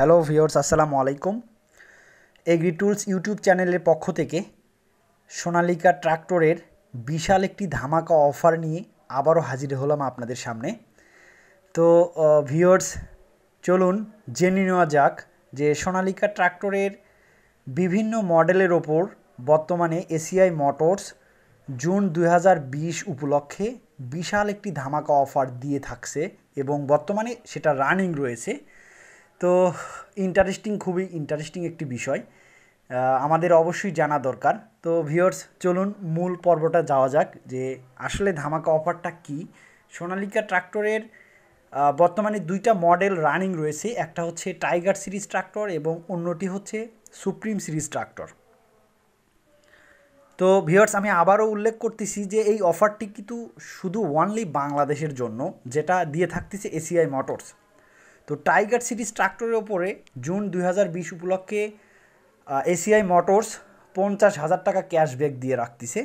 hello viewers আসসালামু আলাইকুম agri tools YouTube চ্যানেলের পক্ষ থেকে সোনালিকা ট্র্যাক্টরের বিশাল একটি ধামাকা অফার নিয়ে আবারও হাজির হলাম আপনাদের সামনে তো ভিওর্স চলুন জেনে নেওয়া যাক যে সোনালিকা ট্র্যাক্টরের বিভিন্ন মডেলের ওপর বর্তমানে এসিআই মোটরস জুন দুই উপলক্ষে বিশাল একটি ধামাকা অফার দিয়ে থাকছে এবং বর্তমানে সেটা রানিং রয়েছে তো ইন্টারেস্টিং খুবই ইন্টারেস্টিং একটি বিষয় আমাদের অবশ্যই জানা দরকার তো ভিওর্স চলুন মূল পর্বটা যাওয়া যাক যে আসলে ধামাকা অফারটা কি সোনালিকা ট্রাক্টরের বর্তমানে দুইটা মডেল রানিং রয়েছে একটা হচ্ছে টাইগার সিরিজ ট্রাক্টর এবং অন্যটি হচ্ছে সুপ্রিম সিরিজ ট্রাক্টর তো ভিওর্স আমি আবারও উল্লেখ করতেছি যে এই অফারটি কিন্তু শুধু ওয়ানলি বাংলাদেশের জন্য যেটা দিয়ে থাকতেছে এসিআই মোটরস তো টাইগার সিরিজ ট্র্যাক্টরের ওপরে জুন দুই উপলক্ষে এসিআই মোটরস পঞ্চাশ হাজার টাকা ক্যাশব্যাক দিয়ে রাখতেছে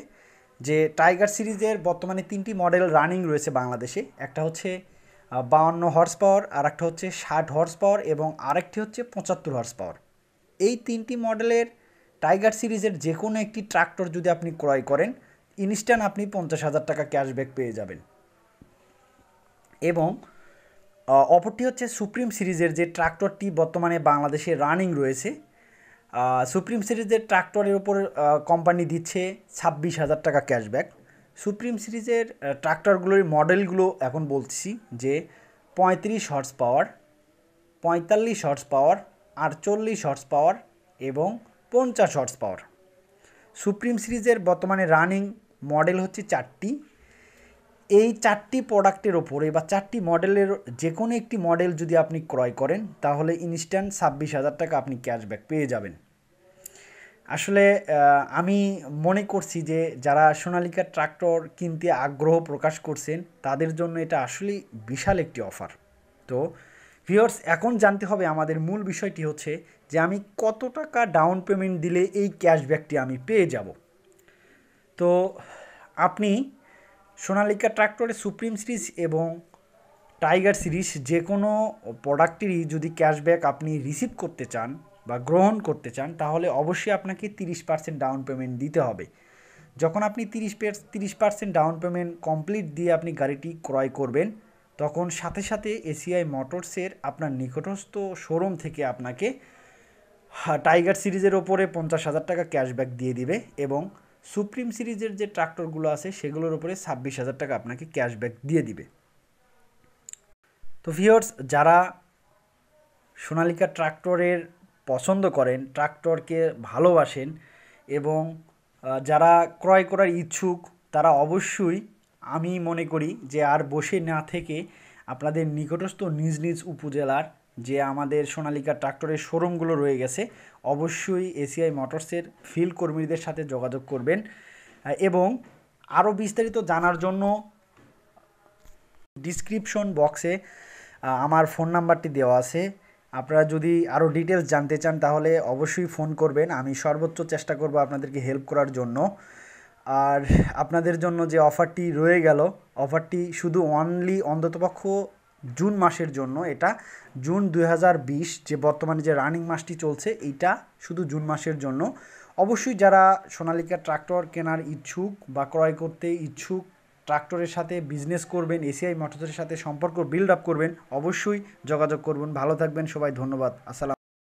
যে টাইগার সিরিজের বর্তমানে তিনটি মডেল রানিং রয়েছে বাংলাদেশে একটা হচ্ছে বাউন্ন হর্স পাওয়ার আর একটা হচ্ছে ষাট হর্স পাওয়ার এবং আরেকটি হচ্ছে পঁচাত্তর হর্স পাওয়ার এই তিনটি মডেলের টাইগার সিরিজের যে কোনো একটি ট্রাক্টর যদি আপনি ক্রয় করেন ইনস্ট্যান্ট আপনি পঞ্চাশ হাজার টাকা ক্যাশব্যাক পেয়ে যাবেন এবং অপরটি হচ্ছে সুপ্রিম সিরিজের যে ট্রাক্টরটি বর্তমানে বাংলাদেশে রানিং রয়েছে সুপ্রিম সিরিজের ট্রাক্টরের ওপর কোম্পানি দিচ্ছে ছাব্বিশ হাজার টাকা ক্যাশব্যাক সুপ্রিম সিরিজের ট্রাক্টরগুলোর মডেলগুলো এখন বলছি যে পঁয়ত্রিশ হর্স পাওয়ার পঁয়তাল্লিশ হর্স পাওয়ার আটচল্লিশ হর্স পাওয়ার এবং পঞ্চাশ হর্স পাওয়ার সুপ্রিম সিরিজের বর্তমানে রানিং মডেল হচ্ছে চারটি এই চারটি প্রোডাক্টের ওপরে বা চারটি মডেলের যে কোনো একটি মডেল যদি আপনি ক্রয় করেন তাহলে ইনস্ট্যান্ট ছাব্বিশ হাজার টাকা আপনি ক্যাশব্যাক পেয়ে যাবেন আসলে আমি মনে করছি যে যারা সোনালিকা ট্রাক্টর কিনতে আগ্রহ প্রকাশ করছেন তাদের জন্য এটা আসলেই বিশাল একটি অফার তো ভিওর্স এখন জানতে হবে আমাদের মূল বিষয়টি হচ্ছে যে আমি কত টাকা ডাউন পেমেন্ট দিলে এই ক্যাশব্যাকটি আমি পেয়ে যাব তো আপনি সোনালিকা ট্র্যাক্টরে সুপ্রিম সিরিজ এবং টাইগার সিরিজ যে কোনো প্রোডাক্টেরই যদি ক্যাশব্যাক আপনি রিসিভ করতে চান বা গ্রহণ করতে চান তাহলে অবশ্যই আপনাকে তিরিশ পার্সেন্ট ডাউন পেমেন্ট দিতে হবে যখন আপনি তিরিশ তিরিশ পার্সেন্ট ডাউন পেমেন্ট কমপ্লিট দিয়ে আপনি গাড়িটি ক্রয় করবেন তখন সাথে সাথে এসিআই মোটরসের আপনার নিকটস্থ শোরুম থেকে আপনাকে টাইগার সিরিজের ওপরে পঞ্চাশ হাজার টাকা ক্যাশব্যাক দিয়ে দিবে এবং সুপ্রিম সিরিজের যে ট্রাক্টরগুলো আছে সেগুলোর উপরে ছাব্বিশ হাজার টাকা আপনাকে ক্যাশব্যাক দিয়ে দিবে তো ভিওর্স যারা সোনালিকা ট্রাক্টরের পছন্দ করেন ট্রাক্টরকে ভালোবাসেন এবং যারা ক্রয় করার ইচ্ছুক তারা অবশ্যই আমি মনে করি যে আর বসে না থেকে আপনাদের নিকটস্থ নিজ নিজ উপজেলার যে আমাদের সোনালিকা ট্রাক্টরের শোরুমগুলো রয়ে গেছে অবশ্যই এসিআই মোটরসের ফিল্ড কর্মীদের সাথে যোগাযোগ করবেন এবং আরও বিস্তারিত জানার জন্য ডিসক্রিপশন বক্সে আমার ফোন নাম্বারটি দেওয়া আছে আপনারা যদি আরও ডিটেলস জানতে চান তাহলে অবশ্যই ফোন করবেন আমি সর্বোচ্চ চেষ্টা করব আপনাদেরকে হেল্প করার জন্য আর আপনাদের জন্য যে অফারটি রয়ে গেল অফারটি শুধু অনলি অন্ততপক্ষ জুন মাসের জন্য এটা জুন দুই যে বর্তমানে যে রানিং মাসটি চলছে এইটা শুধু জুন মাসের জন্য অবশ্যই যারা সোনালিকা ট্রাক্টর কেনার ইচ্ছুক বা ক্রয় করতে ইচ্ছুক ট্রাক্টরের সাথে বিজনেস করবেন এসিআই মোটরসের সাথে সম্পর্ক বিল্ড আপ করবেন অবশ্যই যোগাযোগ করবেন ভালো থাকবেন সবাই ধন্যবাদ আসসালাম